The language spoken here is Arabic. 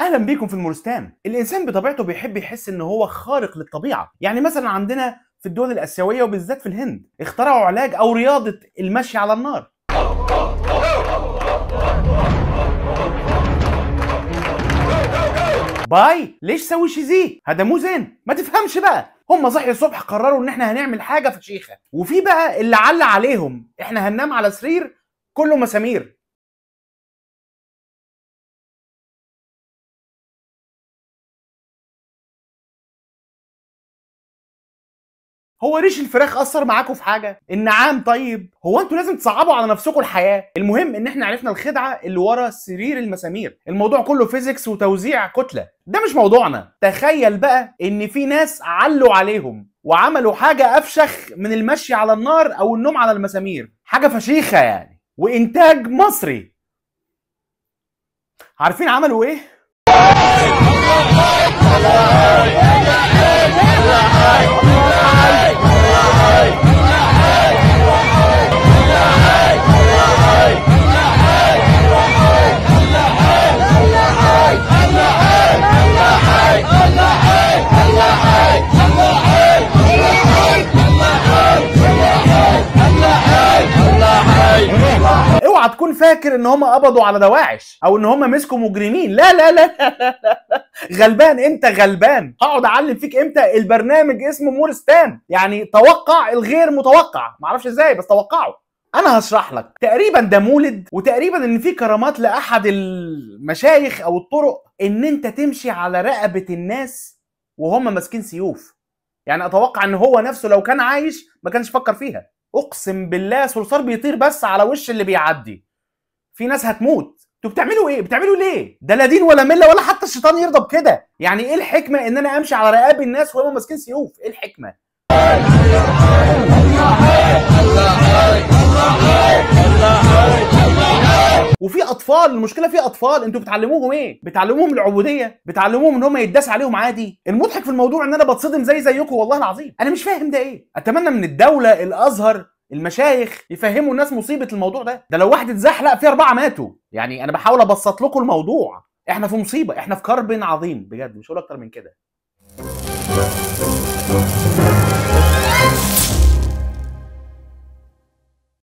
اهلا بيكم في المورستان الانسان بطبيعته بيحب يحس ان هو خارق للطبيعه يعني مثلا عندنا في الدول الاسيويه وبالذات في الهند اخترعوا علاج او رياضه المشي على النار باي ليش سوي هذا مو زين ما تفهمش بقى هم صحي الصبح قرروا ان احنا هنعمل حاجه فشيخه وفي بقى اللي علق عليهم احنا هننام على سرير كله مسامير هو ريش الفراخ اثر معاكم في حاجه النعام طيب هو انتوا لازم تصعبوا على نفسكم الحياه المهم ان احنا عرفنا الخدعه اللي ورا سرير المسامير الموضوع كله فيزيكس وتوزيع كتله ده مش موضوعنا تخيل بقى ان في ناس علوا عليهم وعملوا حاجه افشخ من المشي على النار او النوم على المسامير حاجه فشيخه يعني وانتاج مصري عارفين عملوا ايه اوعى تكون فاكر ان هم قبضوا على دواعش او ان هم مسكوا مجرمين لا لا لا, غلبان انت غلبان هقعد اعلم فيك امتى البرنامج اسمه مورستان يعني توقع الغير متوقع معرفش ازاي بس توقعه انا هشرح لك تقريبا ده مولد وتقريبا ان في كرامات لاحد المشايخ او الطرق ان انت تمشي على رقبه الناس وهم ماسكين سيوف يعني اتوقع ان هو نفسه لو كان عايش ما كانش فكر فيها اقسم بالله صلصار بيطير بس على وش اللي بيعدي في ناس هتموت انتوا بتعملوا ايه بتعملوا ليه ده لا دين ولا مله ولا حتى الشيطان يرضى بكده يعني ايه الحكمه ان انا امشي على رقاب الناس وهم ماسكين سيوف ايه الحكمه اطفال المشكله في اطفال انتوا بتعلموهم ايه بتعلموهم العبوديه بتعلموهم ان هم يتداس عليهم عادي المضحك في الموضوع ان انا بتصدم زي زيكم والله العظيم انا مش فاهم ده ايه اتمنى من الدوله الازهر المشايخ يفهموا الناس مصيبه الموضوع ده ده لو واحد اتزحلق في اربعه ماتوا يعني انا بحاول ابسط لكم الموضوع احنا في مصيبه احنا في كرب عظيم بجد مش هقول اكتر من كده